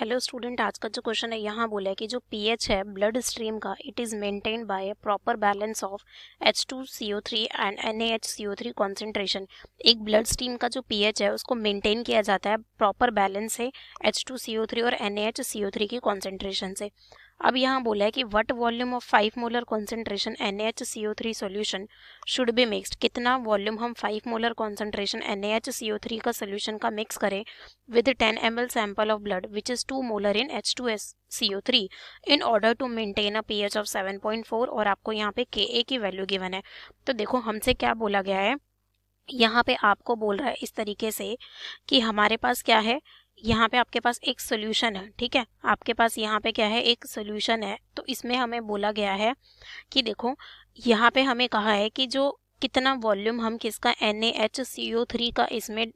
hello student आज का जो क्वेश्चन है यहाँ बोला है कि जो पीएच है ब्लड स्ट्रीम का it is maintain by a proper balance of H two C O three and N H C O three concentration एक ब्लड स्ट्रीम का जो पीएच है उसको मेंटेन किया जाता है प्रॉपर बैलेंस से H two C O three और N H C O three की कॉन्सेंट्रेशन से अब यहाँ बोला है कि what volume of five molar concentration N H C O three solution should be mixed कितना वॉल्यूम हम five molar concentration N H C O three का सोल्यूशन का मिक्स करें with ten M L sample of blood which is two molar in H two S C O three in order to maintain a P H of seven point four और आपको यहाँ पे के ए की value given है तो देखो हमसे क्या बोला गया है यहाँ पे आपको बोल रहा है इस तरीके से कि हमारे पास क्या है यहाँ पे आपके पास एक सोल्यूशन है ठीक है आपके पास यहाँ पे क्या है एक सोल्यूशन है तो इसमें हमें बोला गया है कि देखो यहाँ पे हमें कहा है कि जो कितना वॉल्यूम हम किसका एन एच थ्री का इसमें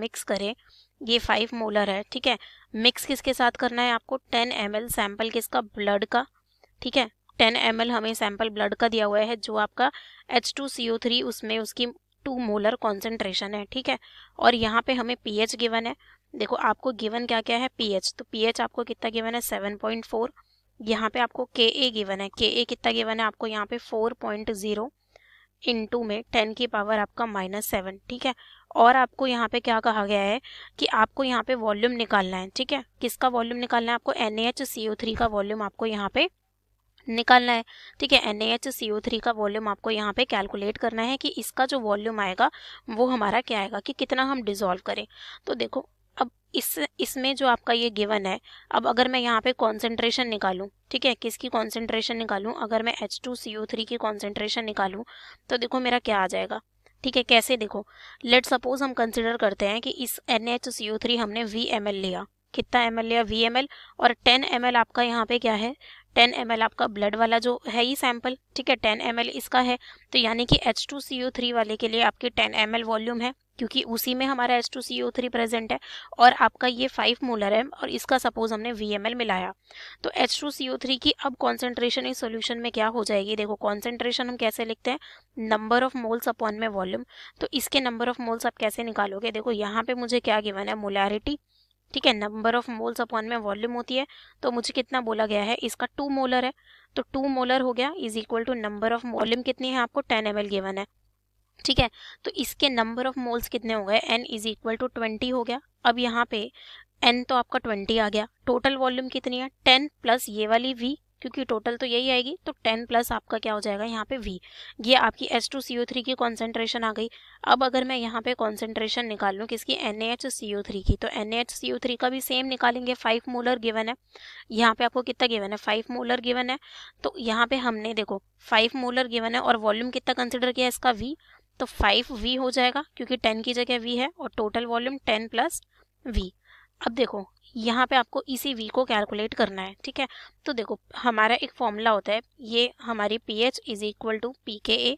मिक्स करें ये फाइव मोलर है ठीक है मिक्स किसके साथ करना है आपको टेन एम एल किसका ब्लड का ठीक है टेन एम हमें सैंपल ब्लड का दिया हुआ है जो आपका H two C O three उसमें उसकी टू मोलर कॉन्सेंट्रेशन है ठीक है और यहाँ पे हमें एच गिवन है देखो आपको गिवन क्या क्या है पीएच तो एच आपको कितना गिवन है सेवन पॉइंट फोर यहाँ पे आपको के ए गिवन है के ए कितना गिवन है आपको यहाँ पे फोर पॉइंट जीरो टू में टेन की पावर आपका माइनस सेवन ठीक है और आपको यहाँ पे क्या कहा गया है कि आपको यहाँ पे वॉल्यूम निकालना है ठीक है किसका वॉल्यूम निकालना है आपको N H C O three का वॉल्यूम आपको यहाँ पे निकालना है ठीक है N H C O three का वॉल्यूम आपको यहाँ पे कैलकुलेट करना है कि इसका जो वॉल्यूम आएगा वो हमारा क्या आएगा कि कितना हम डिजोल्व करें तो देखो अब इस इसमें जो आपका ये गिवन है अब अगर मैं यहाँ पे कॉन्सेंट्रेशन निकालूँ ठीक है किसकी कॉन्सेंट्रेशन निकालूँ अगर मैं H two C O three की कॉन्सेंट्रेशन निकालूँ तो देखो मेरा क्या आ जाएगा ठीक है कैसे देखो लेट सपोज हम कंसिडर करते हैं कि इस N H C O three हमने वी एम एल लिया कितना एम एल लिया वी एम एल और टेन एम एल आपका यहाँ पे क्या है टेन एम आपका ब्लड वाला जो है ही सैम्पल ठीक है टेन एम इसका है तो यानी कि H two C O three वाले के लिए आपके टेन एम वॉल्यूम है क्योंकि उसी में हमारा H two C O three present है और आपका ये फाइव मोलर है और इसका सपोज हमने वी एम एल मिलाया तो H two C O three की अब कॉन्सेंट्रेशन इस सोल्यूशन में क्या हो जाएगी देखो कॉन्सेंट्रेशन हम कैसे लिखते हैं नंबर ऑफ मोल्स अपॉन में वॉल्यूम तो इसके नंबर ऑफ मोल्स आप कैसे निकालोगे देखो यहाँ पे मुझे क्या गिवन है मोलारिटी ठीक है नंबर ऑफ मोल्स अपॉन में वॉल्यूम होती है तो मुझे कितना बोला गया है इसका टू मोलर है तो टू मोलर हो गया is equal to number of volume कितनी है आपको टेन एम गिवन है ठीक है तो इसके नंबर ऑफ मोल्स कितने हो गए N is equal to twenty हो गया अब यहाँ पे एन तो आपका ट्वेंटी आ गया टोटल वॉल्यूम कितनी है टेन प्लस ये वाली वी क्योंकि टोटल तो यही आएगी तो टेन प्लस आपका क्या हो जाएगा यहाँ पे वी ये आपकी S two C O three की कॉन्सेंट्रेशन आ गई अब अगर मैं यहाँ पे कॉन्सेंट्रेशन निकाल लूँ किसकी N A H C O three की तो N A H C O three का भी सेम निकालेंगे फाइव मोलर गिवन है यहाँ पे आपको कितना गिवन है फाइव मोलर गिवन है तो यहाँ पे हमने देखो फाइव मोलर गिवन है और वॉल्यूम कितना कंसिडर किया इसका वी तो फाइव वी हो जाएगा क्योंकि टेन की जगह वी है और total volume ten plus V अब देखो यहाँ पे आपको इसी वी को कैलकुलेट करना है ठीक है तो देखो हमारा एक फॉर्मूला होता है ये हमारी P H is equal to P K A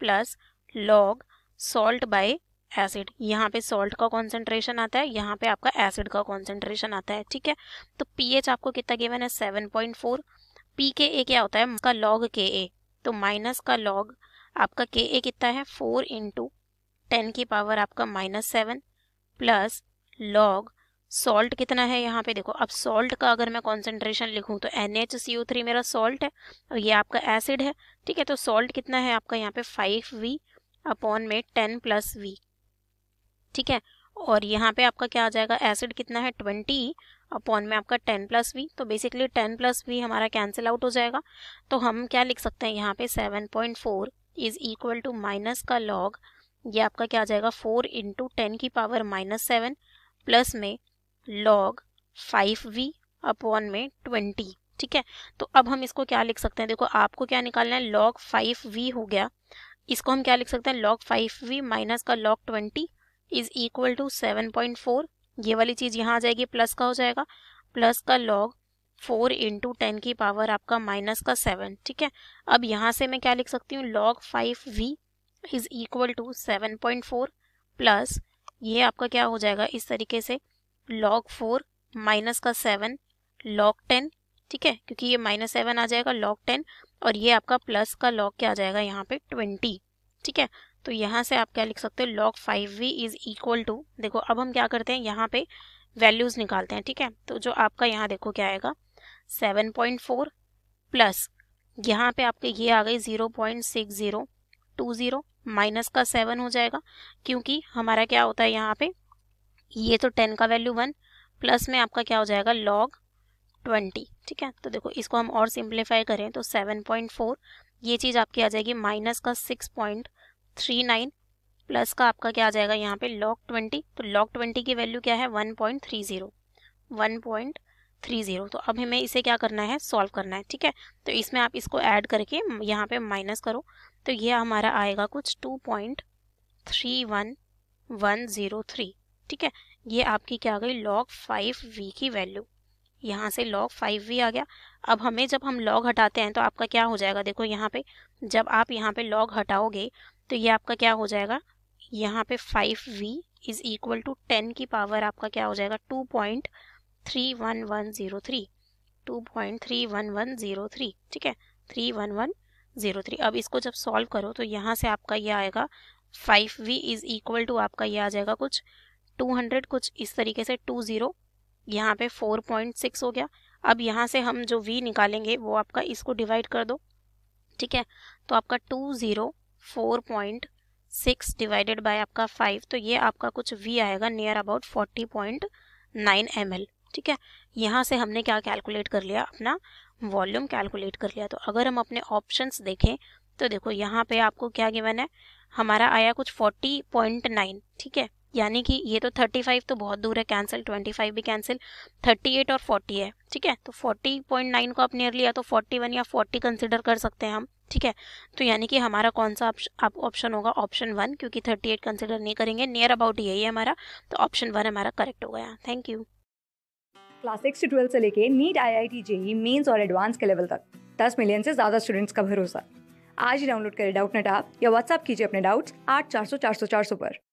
plus log salt by acid यहाँ पे सॉल्ट का कॉन्सेंट्रेशन आता है यहाँ पे आपका एसिड का कॉन्सेंट्रेशन आता है ठीक है तो पी एच आपको कितना गिवन है seven point four P K ए क्या होता है उसका लॉग के ए तो माइनस का लॉग आपका के ए कितना है फोर इंटू टेन की पावर आपका minus seven plus log salt कितना है यहाँ पे देखो अब सॉल्ट का अगर मैं कॉन्सेंट्रेशन लिखूँ तो N H C O three मेरा सॉल्ट है और ये आपका एसिड है ठीक है तो सॉल्ट कितना है आपका यहाँ पे फाइव वी अपॉन में टेन प्लस वी ठीक है और यहाँ पे आपका क्या आ जाएगा एसिड कितना है ट्वेंटी अपॉन में आपका टेन प्लस वी तो बेसिकली टेन प्लस वी हमारा कैंसिल आउट हो जाएगा तो हम क्या लिख सकते हैं यहाँ पे seven point four is equal to minus का लॉग ये आपका क्या आ जाएगा फोर इंटू टेन की पावर माइनस सेवन प्लस में लॉग फाइव वी अपॉन में ट्वेंटी ठीक है तो अब हम इसको क्या लिख सकते हैं देखो आपको क्या निकालना है लॉग फाइव वी हो गया इसको हम क्या लिख सकते हैं लॉग फाइव वी माइनस का log twenty is equal to seven point four ये वाली चीज़ यहाँ आ जाएगी प्लस का हो जाएगा प्लस का लॉग फोर इंटू टेन की पावर आपका माइनस का सेवन ठीक है अब यहाँ से मैं क्या लिख सकती हूँ log five V is equal to seven point four plus ये आपका क्या हो जाएगा इस तरीके से लॉग फोर माइनस का सेवन लॉग टेन ठीक है क्योंकि ये माइनस सेवन आ जाएगा लॉग टेन और ये आपका प्लस का लॉग क्या आ जाएगा यहाँ पे ट्वेंटी ठीक है तो यहाँ से आप क्या लिख सकते हो log five V is equal to देखो अब हम क्या करते हैं यहाँ पे वैल्यूज़ निकालते हैं ठीक है तो जो आपका यहाँ देखो क्या आएगा सेवन पॉइंट फोर प्लस यहाँ पे आपके ये आ गई zero point six zero two zero minus का सेवन हो जाएगा क्योंकि हमारा क्या होता है यहाँ पे ये तो टेन का वैल्यू वन प्लस में आपका क्या हो जाएगा लॉग ट्वेंटी ठीक है तो देखो इसको हम और सिंप्लीफाई करें तो सेवन पॉइंट फोर ये चीज़ आपकी आ जाएगी माइनस का six point three nine plus का आपका क्या आ जाएगा यहाँ पे लॉग ट्वेंटी तो लॉग ट्वेंटी की वैल्यू क्या है one point three zero one point three zero तो अब हमें इसे क्या करना है सॉल्व करना है ठीक है तो इसमें आप इसको ऐड करके यहाँ पर माइनस करो तो ये हमारा आएगा कुछ two point three one one zero three ठीक है ये आपकी क्या आ गई लॉग फाइव वी की वैल्यू यहाँ से लॉग फाइव वी आ गया अब हमें जब हम लॉग हटाते हैं तो आपका क्या हो जाएगा देखो यहाँ पे जब आप यहाँ पे लॉग हटाओगे तो ये आपका क्या हो जाएगा यहाँ पे five V is equal to ten की पावर आपका क्या हो जाएगा two point three one one zero three two point three one one zero three ठीक है three one one zero three अब इसको जब सॉल्व करो तो यहाँ से आपका ये आएगा five V is equal to आपका ये आ जाएगा कुछ 200 कुछ इस तरीके से टू ज़ीरो यहाँ पे 4.6 हो गया अब यहाँ से हम जो v निकालेंगे वो आपका इसको डिवाइड कर दो ठीक है तो आपका two zero four point six divided by आपका फाइव तो ये आपका कुछ v आएगा near about forty point nine M ठीक है यहाँ से हमने क्या कैलकुलेट कर लिया अपना वॉल्यूम कैलकुलेट कर लिया तो अगर हम अपने ऑप्शन देखें तो देखो यहाँ पे आपको क्या गिवन है हमारा आया कुछ फोर्टी पॉइंट नाइन ठीक है यानी कि ये तो 35 तो बहुत दूर है कैंसिल 25 भी कैंसिल 38 और 40 है ठीक है तो 40.9 को आप नियरली या तो 41 या 40 कंसिडर कर सकते हैं हम ठीक है तो यानी कि हमारा कौन सा आप ऑप्शन होगा ऑप्शन वन क्योंकि 38 कंसिडर नहीं करेंगे नियर अबाउट यही है हमारा तो ऑप्शन वन हमारा करेक्ट हो गया थैंक यू क्लास सिक्स से ट्वेल्थ से लेके NEET I I T JEE mains और एडवांस के लेवल तक दस मिलियन से ज़्यादा स्टूडेंट्स का भरोसा आज ही डाउनलोड करें डाउट नेट आप या व्हाट्सअप कीजिए अपने डाउट्स आठ चार सौ चार सौ चार सौ पर